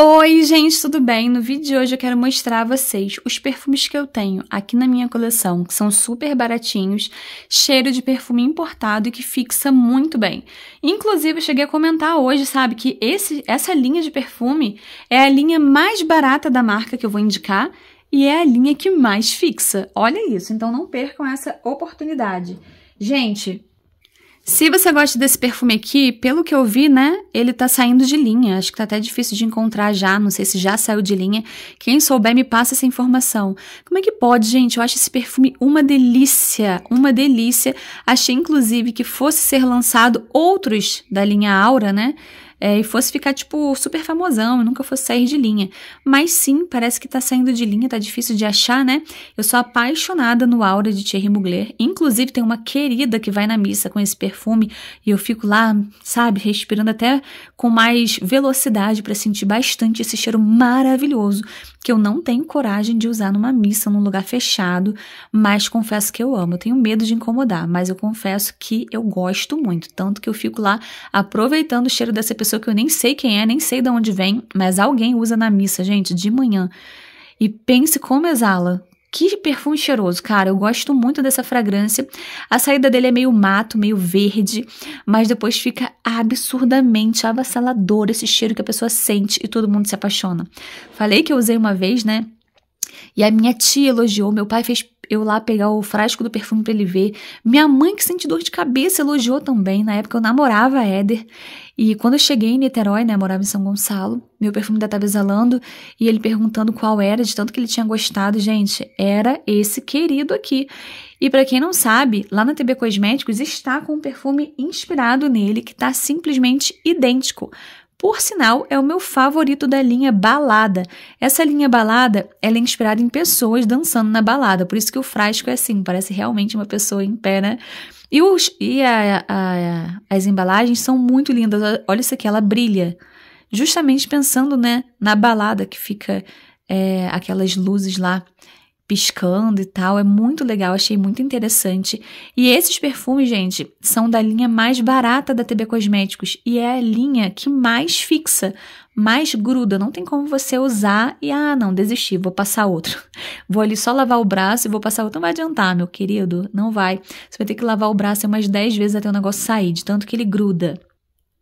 Oi, gente, tudo bem? No vídeo de hoje eu quero mostrar a vocês os perfumes que eu tenho aqui na minha coleção, que são super baratinhos, cheiro de perfume importado e que fixa muito bem. Inclusive, eu cheguei a comentar hoje, sabe, que esse, essa linha de perfume é a linha mais barata da marca que eu vou indicar e é a linha que mais fixa. Olha isso, então não percam essa oportunidade. Gente, se você gosta desse perfume aqui, pelo que eu vi, né, ele tá saindo de linha. Acho que tá até difícil de encontrar já, não sei se já saiu de linha. Quem souber me passa essa informação. Como é que pode, gente? Eu acho esse perfume uma delícia, uma delícia. Achei inclusive que fosse ser lançado outros da linha Aura, né? é, e fosse ficar, tipo, super famosão, nunca fosse sair de linha. Mas sim, parece que tá saindo de linha, tá difícil de achar, né? Eu sou apaixonada no Aura de Thierry Mugler. Inclusive, tem uma querida que vai na missa com esse perfume e eu fico lá, sabe, respirando até com mais velocidade para sentir bastante esse cheiro maravilhoso que eu não tenho coragem de usar numa missa, num lugar fechado, mas confesso que eu amo. Eu tenho medo de incomodar, mas eu confesso que eu gosto muito, tanto que eu fico lá aproveitando o cheiro dessa pessoa que eu nem sei quem é, nem sei de onde vem, mas alguém usa na missa, gente, de manhã. E pense como exala, que perfume cheiroso, cara. Eu gosto muito dessa fragrância. A saída dele é meio mato, meio verde, mas depois fica absurdamente avassalador esse cheiro que a pessoa sente e todo mundo se apaixona. Falei que eu usei uma vez, né? E a minha tia elogiou, meu pai fez eu lá pegar o frasco do perfume para ele ver. Minha mãe, que sente dor de cabeça, elogiou também. Na época eu namorava a Éder. E quando eu cheguei em Niterói, né, morava em São Gonçalo, meu perfume ainda estava exalando e ele perguntando qual era, de tanto que ele tinha gostado. Gente, era esse querido aqui. E para quem não sabe, lá na TB Cosméticos está com um perfume inspirado nele que está simplesmente idêntico. Por sinal, é o meu favorito da linha balada. Essa linha balada, ela é inspirada em pessoas dançando na balada, por isso que o frasco é assim, parece realmente uma pessoa em pé, né? E, os, e a, a, as embalagens são muito lindas. Olha isso aqui, ela brilha. Justamente pensando né, na balada que fica é, aquelas luzes lá piscando e tal. É muito legal, achei muito interessante. E esses perfumes, gente, são da linha mais barata da TB Cosméticos e é a linha que mais fixa, mais gruda. Não tem como você usar e, ah, não, desisti, vou passar outro. Vou ali só lavar o braço e vou passar outro. Não vai adiantar, meu querido, não vai. Você vai ter que lavar o braço umas 10 vezes até o negócio sair, de tanto que ele gruda.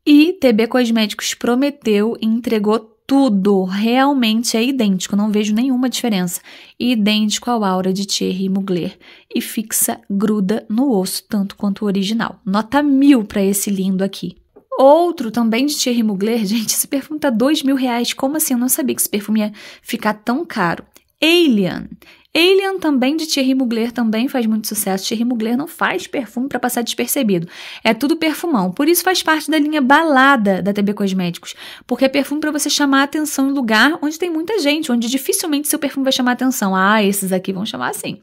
E TB Cosméticos prometeu e entregou tudo realmente é idêntico, não vejo nenhuma diferença. Idêntico ao Aura de Thierry Mugler e fixa, gruda no osso tanto quanto o original. Nota mil para esse lindo aqui. Outro também de Thierry Mugler, gente, esse perfume tá dois mil reais. Como assim? Eu não sabia que esse perfume ia ficar tão caro. Alien. Alien também de Thierry Mugler também faz muito sucesso. Thierry Mugler não faz perfume para passar despercebido. É tudo perfumão. Por isso faz parte da linha balada da TB Cosméticos, porque é perfume para você chamar atenção em lugar onde tem muita gente, onde dificilmente seu perfume vai chamar atenção. Ah, esses aqui vão chamar assim.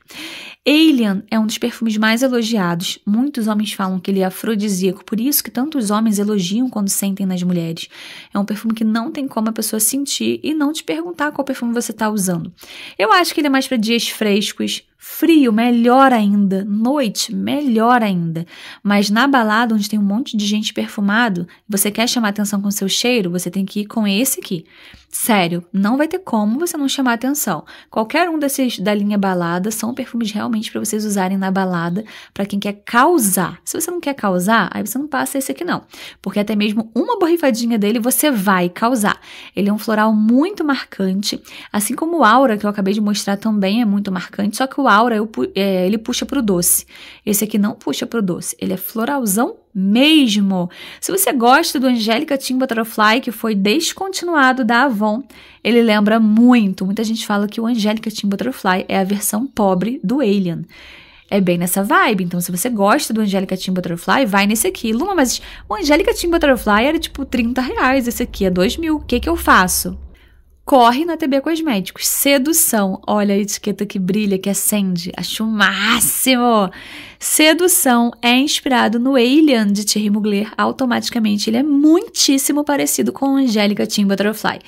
Alien é um dos perfumes mais elogiados. Muitos homens falam que ele é afrodisíaco, por isso que tantos homens elogiam quando sentem nas mulheres. É um perfume que não tem como a pessoa sentir e não te perguntar qual perfume você está usando. Eu acho que ele é mais para dias frescos, Frio, melhor ainda. Noite, melhor ainda. Mas na balada, onde tem um monte de gente perfumado, você quer chamar atenção com seu cheiro, você tem que ir com esse aqui. Sério, não vai ter como você não chamar atenção. Qualquer um desses da linha balada são perfumes realmente para vocês usarem na balada, para quem quer causar. Se você não quer causar, aí você não passa esse aqui não, porque até mesmo uma borrifadinha dele você vai causar. Ele é um floral muito marcante, assim como o aura que eu acabei de mostrar também é muito marcante, só que o aura eu, é, ele puxa para o doce. Esse aqui não puxa para o doce, ele é floralzão mesmo. Se você gosta do Angélica Team Butterfly, que foi descontinuado da Avon, ele lembra muito. Muita gente fala que o Angélica Team Butterfly é a versão pobre do Alien. É bem nessa vibe, então se você gosta do Angélica Team Butterfly, vai nesse aqui. Luma, mas o Angélica Team Butterfly era tipo 30 reais, esse aqui é 2 mil, o que que eu faço? corre na TB Cosméticos. Sedução. Olha a etiqueta que brilha, que acende. Acho o máximo. Sedução é inspirado no Alien de Thierry Mugler. Automaticamente ele é muitíssimo parecido com Angélica Tim Butterfly.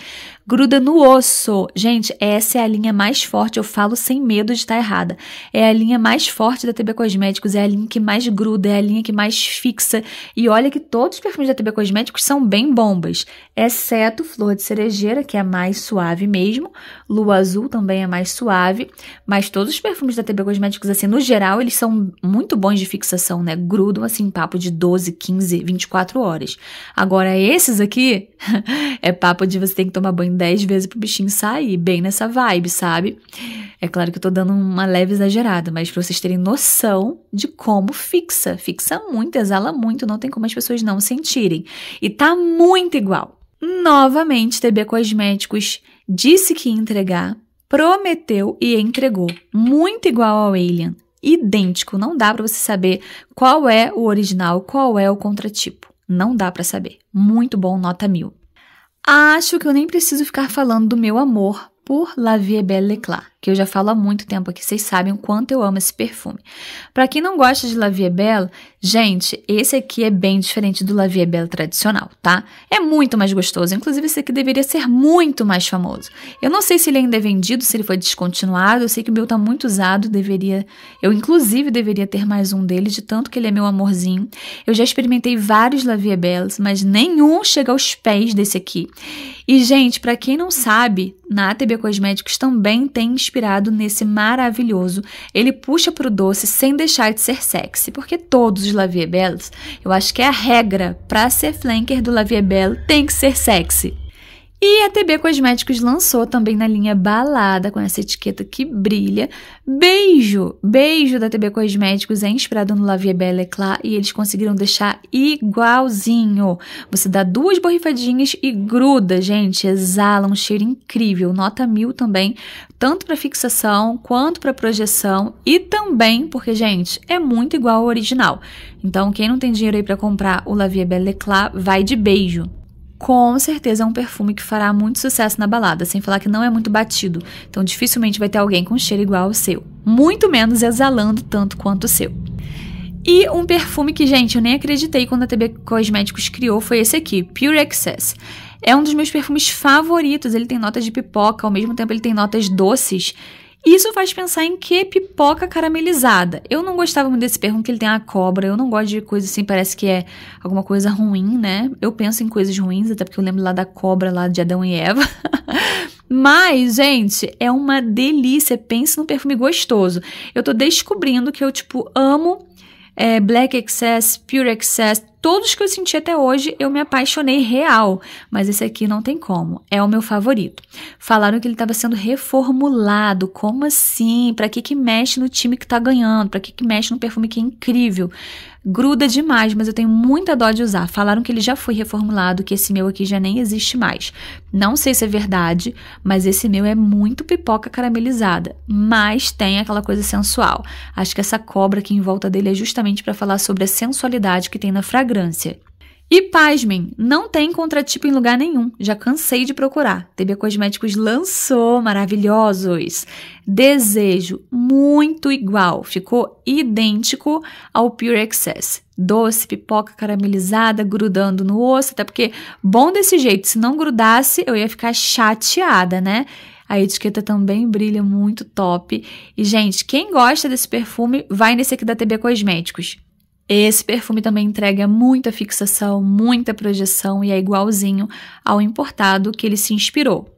Gruda no osso. Gente, essa é a linha mais forte, eu falo sem medo de estar errada. É a linha mais forte da TB Cosméticos, é a linha que mais gruda, é a linha que mais fixa. E olha que todos os perfumes da TB Cosméticos são bem bombas, exceto Flor de Cerejeira, que é mais suave mesmo. Lua Azul também é mais suave, mas todos os perfumes da TB Cosméticos assim, no geral, eles são muito muito bons de fixação, né? Grudam assim, papo de 12, 15, 24 horas. Agora, esses aqui é papo de você tem que tomar banho 10 vezes pro bichinho sair, bem nessa vibe, sabe? É claro que eu tô dando uma leve exagerada, mas pra vocês terem noção de como fixa. Fixa muito, exala muito, não tem como as pessoas não sentirem. E tá muito igual. Novamente, TB Cosméticos disse que ia entregar, prometeu e entregou. Muito igual ao Alien idêntico, não dá para você saber qual é o original, qual é o contratipo. Não dá para saber. Muito bom, nota mil. Acho que eu nem preciso ficar falando do meu amor por La Vie Belle Éclat que eu já falo há muito tempo aqui, vocês sabem o quanto eu amo esse perfume. Para quem não gosta de La Vie Belle, gente, esse aqui é bem diferente do La Vie Belle tradicional, tá? É muito mais gostoso, inclusive esse aqui deveria ser muito mais famoso. Eu não sei se ele ainda é vendido, se ele foi descontinuado, eu sei que o meu tá muito usado, deveria, eu inclusive deveria ter mais um dele, de tanto que ele é meu amorzinho. Eu já experimentei vários La Vie Belles, mas nenhum chega aos pés desse aqui. E gente, para quem não sabe, na ATB Cosméticos também tem inspirado nesse maravilhoso, ele puxa pro doce sem deixar de ser sexy, porque todos os Lavie Belles, eu acho que é a regra para ser flanker do Lavie Belle tem que ser sexy. E a TB Cosméticos lançou também na linha balada, com essa etiqueta que brilha, Beijo! Beijo da TB Cosméticos é inspirado no La Vie Belle Eclat e eles conseguiram deixar igualzinho. Você dá duas borrifadinhas e gruda, gente, exala um cheiro incrível, nota mil também, tanto para fixação quanto para projeção e também porque, gente, é muito igual ao original. Então, quem não tem dinheiro aí para comprar o La Vie Belle Eclat, é vai de beijo com certeza é um perfume que fará muito sucesso na balada, sem falar que não é muito batido, então dificilmente vai ter alguém com cheiro igual ao seu, muito menos exalando tanto quanto o seu. E um perfume que, gente, eu nem acreditei quando a TB Cosméticos criou foi esse aqui, Pure Excess. É um dos meus perfumes favoritos, ele tem notas de pipoca, ao mesmo tempo ele tem notas doces. Isso faz pensar em que pipoca caramelizada. Eu não gostava muito desse perrum que ele tem a cobra. Eu não gosto de coisa assim, parece que é alguma coisa ruim, né? Eu penso em coisas ruins, até porque eu lembro lá da cobra lá de Adão e Eva. Mas, gente, é uma delícia. Pense num perfume gostoso. Eu tô descobrindo que eu, tipo, amo é, Black Excess, Pure Excess, todos que eu senti até hoje, eu me apaixonei real, mas esse aqui não tem como, é o meu favorito. Falaram que ele estava sendo reformulado, como assim? Para que que mexe no time que tá ganhando? Para que que mexe no perfume que é incrível? Gruda demais, mas eu tenho muita dó de usar. Falaram que ele já foi reformulado, que esse meu aqui já nem existe mais. Não sei se é verdade, mas esse meu é muito pipoca caramelizada, mas tem aquela coisa sensual. Acho que essa cobra aqui em volta dele é justamente para falar sobre a sensualidade que tem na fragrância fragrância. E pasmem, não tem contratipo em lugar nenhum. Já cansei de procurar. TB Cosméticos lançou maravilhosos. Desejo muito igual, ficou idêntico ao Pure Excess. Doce, pipoca caramelizada, grudando no osso, até porque bom desse jeito, se não grudasse, eu ia ficar chateada, né? A etiqueta também brilha muito top. E gente, quem gosta desse perfume, vai nesse aqui da TB Cosméticos. Esse perfume também entrega muita fixação, muita projeção e é igualzinho ao importado que ele se inspirou.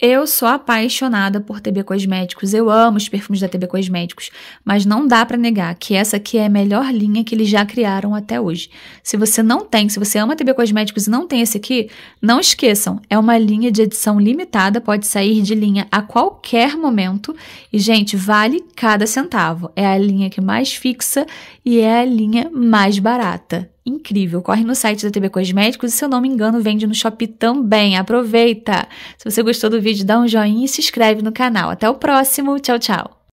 Eu sou apaixonada por TB Cosméticos, eu amo os perfumes da TB Cosméticos, mas não dá para negar que essa aqui é a melhor linha que eles já criaram até hoje. Se você não tem, se você ama TB Cosméticos e não tem esse aqui, não esqueçam, é uma linha de edição limitada, pode sair de linha a qualquer momento e, gente, vale cada centavo. É a linha que mais fixa e é a linha mais barata incrível. Corre no site da TB Cosméticos e, se eu não me engano, vende no shopping também. Aproveita! Se você gostou do vídeo, dá um joinha e se inscreve no canal. Até o próximo. Tchau, tchau!